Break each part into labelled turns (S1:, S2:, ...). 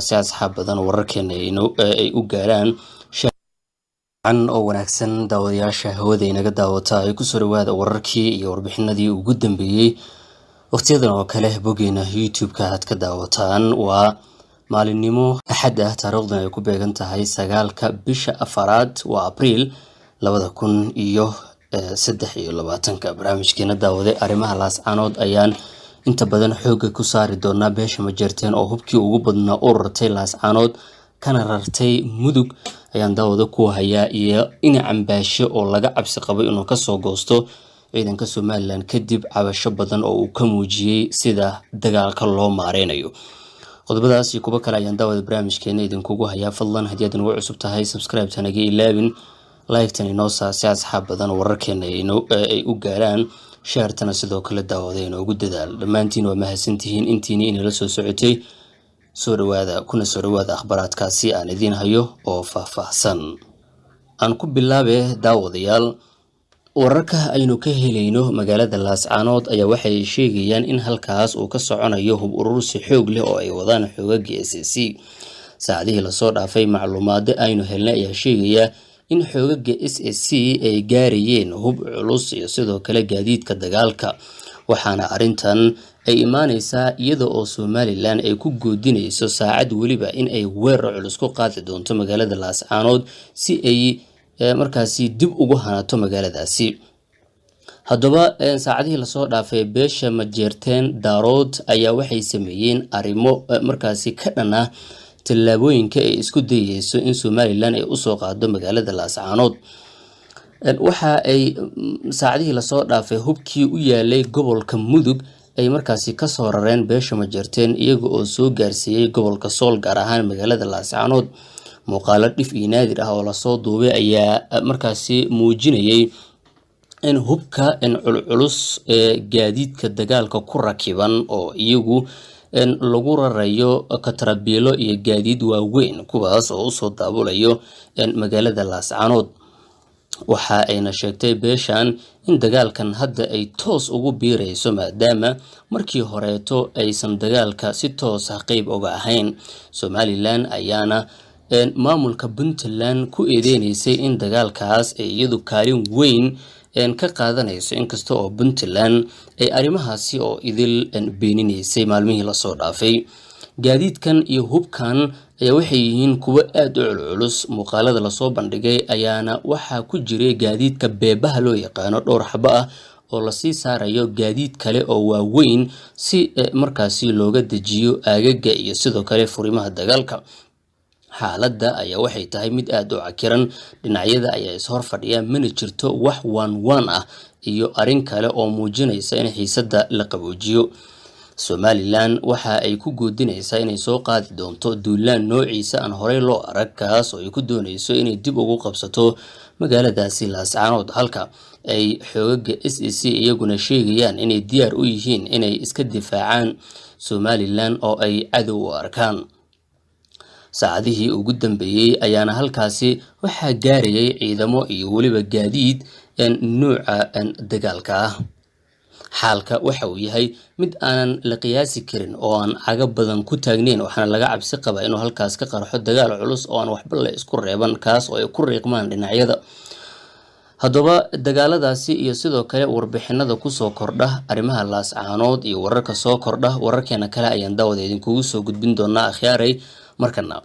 S1: si asxaab badan wararkeena ay eh, u gaaraan an oo wanaagsan daawadayaasha hawada inaga daawata ay kusoo dhawaada wararkii iyo warbixinadii ugu dambeeyey waqtiyadan oo kale boggeena youtube-ka aad ka daawataan waa maalinimo axad ah taariikhdan ay ku beegan tahay sagaalka bisha afaraad waa abriil labada kun iyo eh, saddex iyo labaatanka barnaamijkeena daawade arrimaha laascaanood ayaan inta badan xooga ku saari doonaa beesha majeerteen oo hubkii ugu badnaa u rartay laascaanood kana rartay mudug ayaan daawada ku hayaa iyo inacan baashe oo laga cabsi qabay inuu kasoo goosto ciidanka somalilan kadib cabasho badan oo uu ka muujiyey sida dagaalka loo maareynayo qodobadaas iyo kuwo kale ayaan daawada barnaamijkeena idinkugu hayaa fadlan haddii aad nagu cusub tahay subscribe-tan ilaabin like-tan inoo asxaab badan wararkeena ay u gaaraan shaartana sidoo kale daawaday inoogu dadaal dhammaantiin waa mahadsantihiin intiini inala soo socotay soo dhawaada kuna soo dhawaada akhbaaraadkaasi aan idiin hayo oo faah-faahsan aan ku bilaabe daawadayaal wararka aynu ka helayno magaalada laascaanood ayaa waxay sheegayaan in halkaas uu ka soconayo hub urursi xoog leh oo ay wadaan xoogagii s c saacadihii lasoo dhaafay macluumaado aynu helnay ayaa sheegayaa in xoogaga s a c ay gaarayeen hub culus iyo sidoo kale gaadiidka dagaalka waxaana arrintan ay imaaneysaa iyada oo somalilan ay ku goodinayso saacad weliba in ay weerar culus ku qaadi doonto magaalada laascaanood si ay eh, markaasi dib ugu hanato magaaladaasi haddaba eh, saacadihii lasoo dhaafay beesha majeerteen daarood ayaa waxay sameeyeen arrimo eh, markaasi ka dhan tallaabooyinka ay isku dayeyso in somalilan ay usoo qaado magaalada laascaanood waxa ay mm, saacadihii lasoo dhaafay hubkii u yaalay gobolka mudug ay markaasi kasoo rareen beesha majarteen iyaga oo soo gaarsiiyey gobolka sool gaar ahaan magaalada laascaanood muuqaalo dhif iyo naadir ah oo lasoo duubay ayaa markaasi muujinayay in hubka in culculus ee gaadiidka dagaalka ku rakiban oo iyagu lagu rarayo katarabiilo iyo gaadiid waaweyn kuwaas oo usoo daabulayo magaalada laascanood waxa ayna sheegtay beeshan in dagaalkan hadda ay toos ugu biirayso maadaama markii horeeto aysan dagaalka si toosa ah qeyb oga ahayn somalilan ayaana maamulka puntland ku eedeynaysay in dagaalkaas ay iyadu kaalin weyn ka qaadanayso inkasta oo puntland ay arrimahaasi oo idil beeninaysay maalmihii lasoo dhaafay gaadiidkan iyo hubkan ayaa waxay yihiin kuwo aada u culculus muuqaalada lasoo bandhigay ayaana waxaa ku jiray gaadiidka beebaha loo yaqaano dhowr xabo ah oo lasii saarayo gaadiid kale oo waaweyn si eh, markaasi looga dejiyo aagaga iyo sidoo kale furimaha dagaalka xaaladda ayaa waxay tahay mid aad u cakiran dhinacyada ayaa ishor fadhiya mana jirto wax waan waan ah iyo arrin kale oo muujinaysa in xiisadda la qaboojiyo somalilan waxa ay ku goodinaysaa inay soo qaadi doonto duulaan noociisa aan horey loo arag kaas oo ay ku doonayso inay dib ugu qabsato magaaladaasi laascaanood halka ay xoogaga s e c iyaguna sheegayaan inay diyaar u yihiin inay iska difaacaan somalilan oo ay cadow u arkaan saacadihii ugu dambeeyey ayaana halkaasi waxaa gaarayay ciidamo iyo weliba gaadiid nuuca dagaalka ah xaalka waxa uu yahay mid aanan la qiyaasi karin oo aan caga badan ku taagneyn waxaana laga cabsi qabaa inuu halkaas ka qarxo dagaal culus oo aan waxba la isku reeban kaas oo ay ku riiqmaan dhinacyada haddaba dagaaladaasi iyo sidoo kale warbixinada kusoo kordha arrimaha laascaanood iyo wararka soo kordha wararkeena kale ayaan daawada idinkugu soo gudbin doonaa akhyaaray markana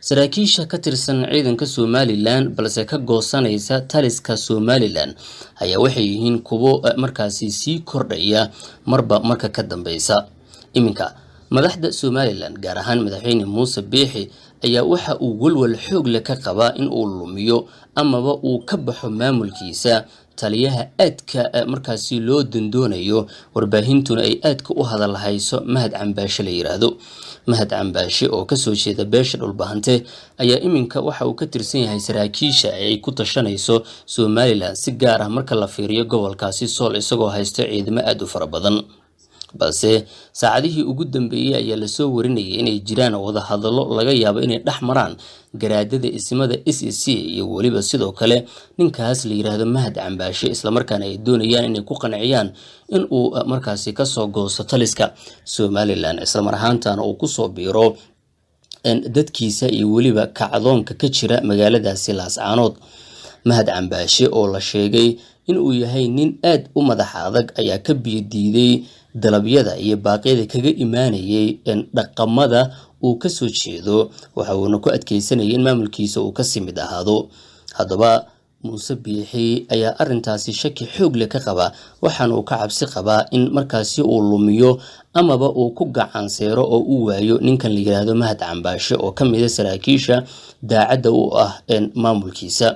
S1: saraakiisha ka tirsan ciidanka somalilan balse ka goosanaysa taliska somalilan ayaa waxay yihiin kuwo eh, markaasi sii kordhaya marba marka ka dambeysa iminka madaxda somalilan gaar ahaan madaxweyne muuse biixi ayaa waxa uu walwal xoogle ka qabaa in uu lumiyo amaba uu ka baxo maamulkiisa taliyaha aadka eh, markaasi loo dandoonayo warbaahintuna ay aadka u hadalhayso mahad cambaashe la yiraahdo mahad cambaashe oo kasoo jeeda beesha dhulbahante ayaa iminka waxa uu ka tirsan yahay saraakiisha ay ku tashanayso somalilan si gaar ah marka la fiiriyo gobolkaasi sool isagoo haysta ciidamo aada u fara badan balse saacadihii ugu dambeeyey ayaa lasoo warinayay inay jiraan wadahadallo laga yaabo inay dhex maraan garaadada ismada s e c iyo weliba sidoo kale ninkaas la yidhaahdo mahad cambaashe islamarkaana ay doonayaan inay ku qanciyaan in uu ah, markaasi kasoo goosto taliska somalilan islamar ahaantana uu kusoo biiro dadkiisa iyo weliba kacdoonka ka jira magaaladaasi laascaanood mahad cambaashe oo la sheegay inuu yahay nin aada u madax adag ayaa ka biyodiiday dalabyada iyo baaqyada kaga imaanayay dhaqamada uu kasoo jeedo waxa uuna ku adkeysanaya in maamulkiisa uu kasii mid ahaado haddaba muuse biixi ayaa arintaasi shaki xoog leh ka qaba waxaana uu ka cabsi qabaa in markaasi uu lumiyo amaba uu ku gacanseero oo u waayo ninkan la yidhaahdo mahad cambaashe oo ka mida saraakiisha daacadda u ah maamulkiisa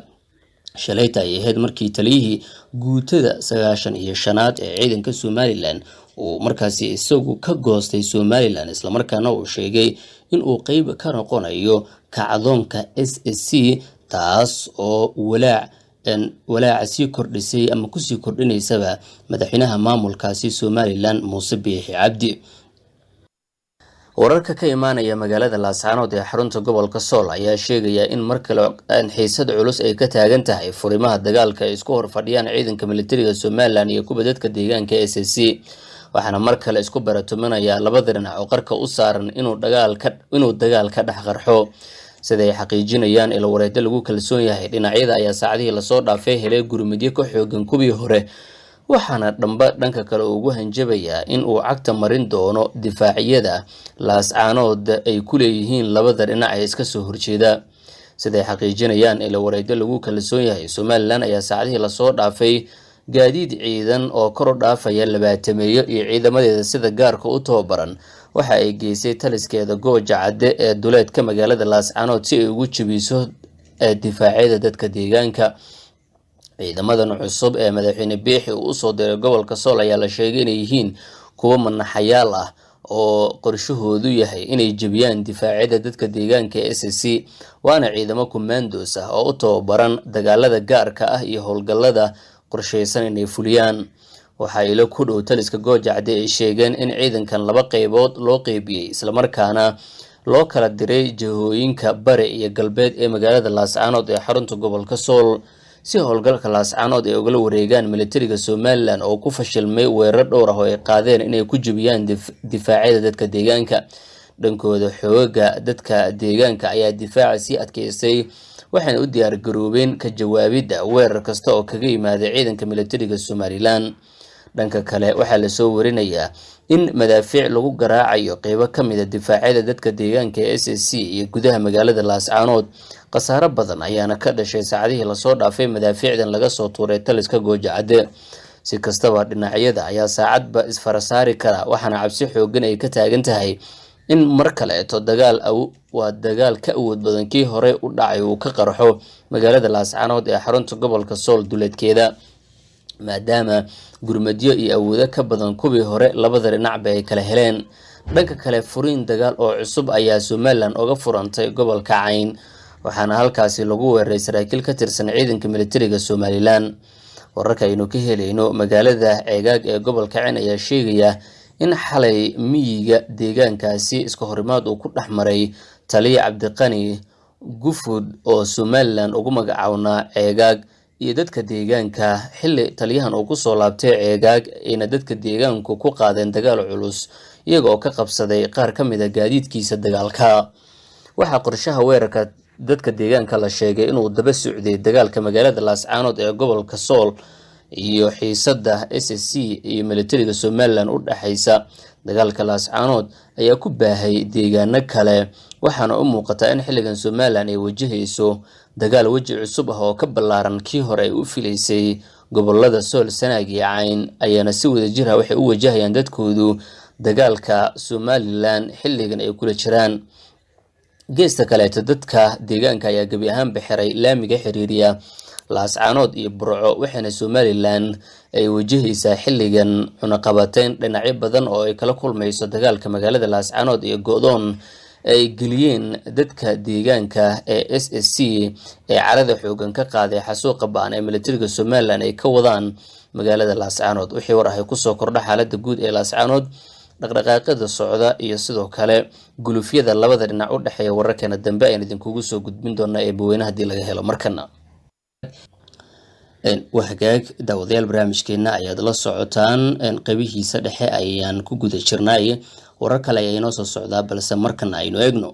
S1: shalayta ay ahayd markii taliyihii guutada sagaashan iyo shanaad ee ciidanka somalilan uu markaasi isagu ka goostay somalilan islamarkaana uu sheegay inuu qeyb ka noqonayo kacdoonka s s c taas oo walaac walaaca sii kordhisay ama kusii kordhinaysaba madaxweynaha maamulkaasi somalilan muuse biixi cabdi wararka ka imaanaya magaalada laascaanood ee xarunta gobolka sool ayaa sheegaya in mar kale xiisad culus ay ka taagan tahay furimaha dagaalka ay isku horfadhiyaan ciidanka militariga somalilan iyo kuwa dadka deegaanka s a c waxaana mar kale isku baratuminayaa labada dhinac oo qarka u saaran inuu dagaal ka dhex qarxo sida ay xaqiijinayaan ilwareeddo lagu kalsoon yahay dhinacyada ayaa saacadihii lasoo dhaafay helay gurmidyo ka xoogan kuwii hore waxaana dhamba dhanka kale ugu hanjabayaa in uu cagta marin doono difaaciyada laascaanood ay ku leeyihiin labada dhinac ee iska soo horjeeda siday xaqiijinayaan ila wareegyo lagu kalsoon yahay somalilan ayaa saacadihii lasoo dhaafay gaadiid ciidan oo kor dhaafaya labaatameeyo iyo ciidamadeeda sida gaarka u tababaran waxa ay geysay taliskeeda gooja cadde ee duleedka magaalada laascaanood si ay ugu jebiso eh, difaacyada dadka deegaanka ciidamadan cusub ee madaxweyne biixi uu usoo diray gobolka sool ayaa la sheegay inay yihiin kuwo manaxayaal ah oo qorshahoodu yahay inay jebiyaan difaacyada dadka deegaanka ee s c waana ciidamo kumaandoos ah oo u tababaran dagaalada gaarka ah iyo howlgallada qorshaysan inay fuliyaan waxaa ilo ku dhow taliska goojacde ay sheegeen in ciidankan laba qeybood loo qeybiyey islamarkaana loo kala diray jahooyinka bare iyo galbeed ee magaalada laascaanood ee xarunta gobolka sool si howlgalka laascaanood ay ogala wareegaan milatariga somalilan oo ku fashilmay weerar dhowr ah oo ay qaadeen inay ku jebiyaan difaacyada dadka deegaanka dhankooda xooga dadka deegaanka ayaa difaaca sii adkaysay waxayna u diyaargaroobeen ka jawaabidda weerar kasta oo kaga yimaada ciidanka militariga somalilan dhanka kale waxaa lasoo warinayaa in madaafiic lagu garaacayo qeybo ka mida ah difaacyada dadka deegaanka e s a c iyo gudaha magaalada laascaanood khasaaro badan ayaana ka dhashay saacadihii lasoo dhaafay madaafiicdan laga soo tuuray taliska goojacadde si kastaba dhinacyada ayaa saacadba isfarasaari kara waxaana cabsi xoogan ay ka taagan tahay in mar kaleeto dagaal waa dagaal ka awood badan kii horey u dhacay uu ka qarxo magaalada laascaanood ee xarunta gobolka sool duleedkeeda maadaama gurmadyo iyo awoodo ka badan kuwii hore labada dhinacba ay kala heleen dhanka kale furiin dagaal oo cusub ayaa somalilan oga furantay gobolka cayn waxaana halkaasi lagu weeraray saraakiil ka tirsan ciidanka militariga somalilan wararka aynu ka helayno magaalada ceegaag ee gobolka cayn ayaa sheegaya in xalay miyiga deegaankaasi iska horimaad uu ku dhex maray taliya cabdiqani gufud oo somalilan ugu magacawnaa ceegaag iyo dadka deegaanka xili taliyahan uu kusoo laabtay ceegaag ayna dadka deegaanku ku qaadeen dagaal culus iyaga ka qabsaday qaar ka mid a ah gaadiidkiisa dagaalka waxaa qorshaha weerarka dadka deegaanka la sheegay inuu daba socday dagaalka magaalada laascaanood ee gobolka sool iyo xiisada s s c iyo milatariga somalilan u dhexaysa dagaalka laascaanood ayaa ku baahay deegaano kale waxaana u muuqataa in xilligan somalilan ay wajahayso dagaal weji cusub ah oo ka ballaaran kii hore ay u filaysay gobolada sool sanaag iyo cayn ayaana si wada jira ah waxay u wajahayaan dadkoodu dagaalka somalilan xilligan ay kula jiraan geesta kaleeto dadka deegaanka ayaa gebi ahaanba xiray laamiga xiriiriya laascaanood iyo burco waxaana somalilan ay wajahaysaa xilligan cunaqabateyn dhinacyo badan oo ay kala kulmayso dagaalka magaalada laascaanood iyo go-doon ay geliyeen dadka deegaanka ee s s c ee carada xoogan ka qaaday xasuuqa ba-an ee milatariga somalilan ay ka wadaan magaalada laascaanood wixii war ahay kusoo kordha xaalada guud ee laascaanood dhaqdhaqaaqyada socda iyo sidoo kale gulufyada labada dhinac u dhexeeya wararkeena dambe ayaan idinkugu soo gudbin doonaa ee baweyne haddii laga helo markana wahagaag daawadayaal barnaamijkeena ayaad la socotaan qabihiisa dhexe ayaan ku guda jirnay warar kale ayaa inoo soo socdaa balse markana aynu eegno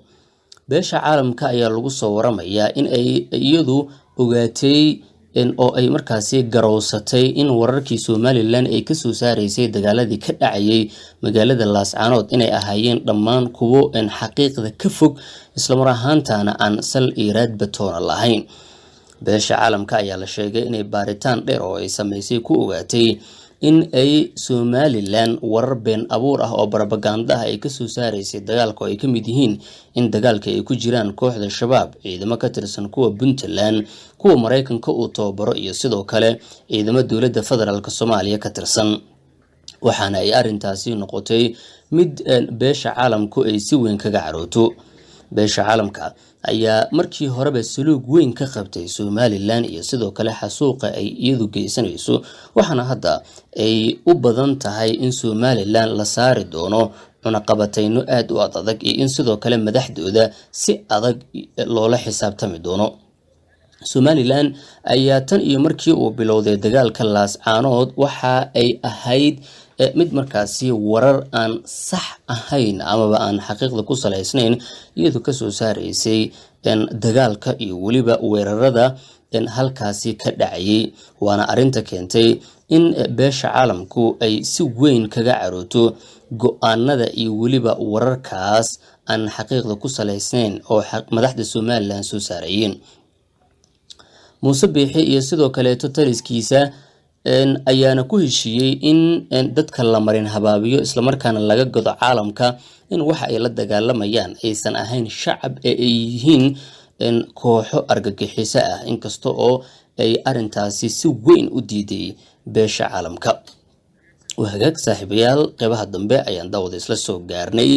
S1: beesha caalamka ayaa lagu soo waramayaa in ay iyadu ogaatay oo ay markaasi garowsatay in wararkii somalilan ay kasoo saaraysay dagaaladii ka dhacayay magaalada laascaanood inay ahaayeen dhammaan kuwo xaqiiqda ka fog islamar ahaantana aan sal iyo raadbatoona lahayn beesha caalamka ayaa la sheegay inay baaritaan dheer oo ay sameysay ku ogaatay in ay somalilan warar been abuur ah oo barbagandaha ay kasoo saaraysay dagaalka oo ay ka mid yihiin in dagaalka ay ku jiraan kooxda shabaab ciidamo ka tirsan kuwa puntland kuwa maraykanka uu tababaro iyo sidoo kale ciidamo dowladda federaalk soomaaliya ka tirsan waxaana ay arrintaasi noqotay mid eh, beesha caalamku ay si weyn kaga carooto beesha caalamka ayaa markii horeba saluug weyn ka qabtay somalilan iyo sidoo kale xasuuqa ay iyadu geysanayso waxaana hadda ay u badan tahay in somalilan la saari doono cunaqabateyno aada u ad adag iyo in sidoo kale madaxdooda si adag loola xisaabtami doono somalilan ayaa tan iyo markii uu bilowday dagaalka laascaanood waxa ay ahayd mid markaasi warar aan sax ahayn amaba aan xaqiiqda ku salaysnayn iyadoo kasoo saaraysay dagaalka iyo weliba weerarada halkaasi ka dhacayay waana arinta keentay in e, beesha caalamku ay si weyn kaga carooto go-aanada iyo weliba wararkaas aan xaqiiqda ku salaysnayn oo madaxda somalilan soo saarayeen muuse biixi iyo sidoo kaleeto taliskiisa ayaana ku heshiiyey in dadka la marin habaabiyo islamarkaana laga godo caalamka in waxa ay la dagaalamayaan aysan ahayn shacab ee ay yihiin kooxo argagixiso ah inkasta oo ay arintaasi si weyn u diiday beesha caalamka hagaag saaxiibayaal qeybaha dambe ayaan daawada isla soo gaarnay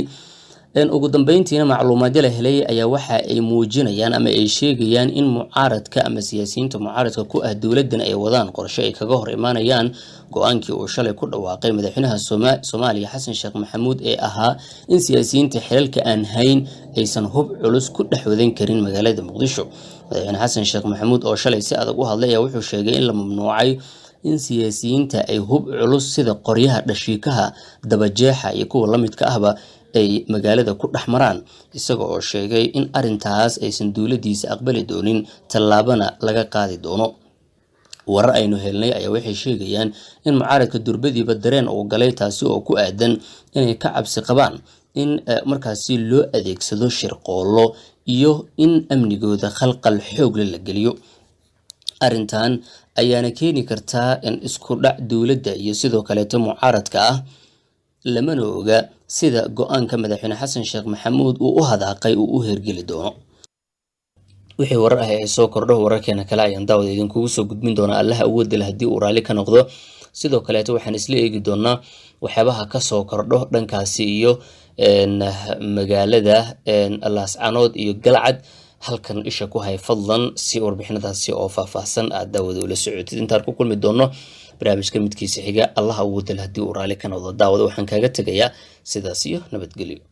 S1: ugu dambeyntiina macluumaadyo la helay ayaa waxa ay muujinayaan ama ay sheegayaan in mucaaradka ama siyaasiyiinta mucaaradka ku ah dowladan ay wadaan qorshe ay kaga hor imaanayaan go-aankii uu shalay ku dhawaaqay madaxweynaha soomaaliya xasan sheekh maxamuud ee ahaa in siyaasiyiinta xilalka aan hayn aysan hub culus ku dhex wadan karin magaalada muqdisho madaxweyne xasan sheekh maxamuud oo shalay si adag u hadlay ayaa wuxuu sheegay in la mamnuucay in siyaasiyiinta ay hub culus sida qoryaha dhashiikaha dabajeexa iyo kuwa lamidka ahba ay magaalada ku dhex maraan isaga oo sheegay in arintaas aysan duuladiisa aqbali doonin tallaabana laga qaadi doono warar aynu helnay ayaa waxay sheegayaan in mucaaradka durbadiiba dareen uu galay taasi oo ku aadan inay ka cabsi qabaan in eh, markaasi loo adeegsado shirqoollo iyo in amnigooda khalqal xoogla la geliyo arintan ayaana keeni kartaa in isku dhac dowladda iyo sidoo kaleeto mucaaradka ah lamana oga sida go-aanka madaxweyne ah xasan sheekh maxamuud uu u hadaaqay uu u hergeli doono wixii warar ah ee soo kordho wararkeena kale ayaan daawada idinkugu soo gudbin doonaa allaha awooda leh haddii uu raalli ka noqdo sidoo kaleeto waxaan isla eegi doonaa waxyaabaha kasoo kordho dhankaasi iyo magaalada laascanood iyo galcad halkan isha ku hay fadlan si warbixinadaasi oo faahfaahsan aad daawada ula socotid intaan ku kulmi doono barnaamijka midkiisa xiga allaha ugu dal haddii uu raali ka noqdo daawada waxaan kaaga tegayaa sidaas iyo nabadgelyo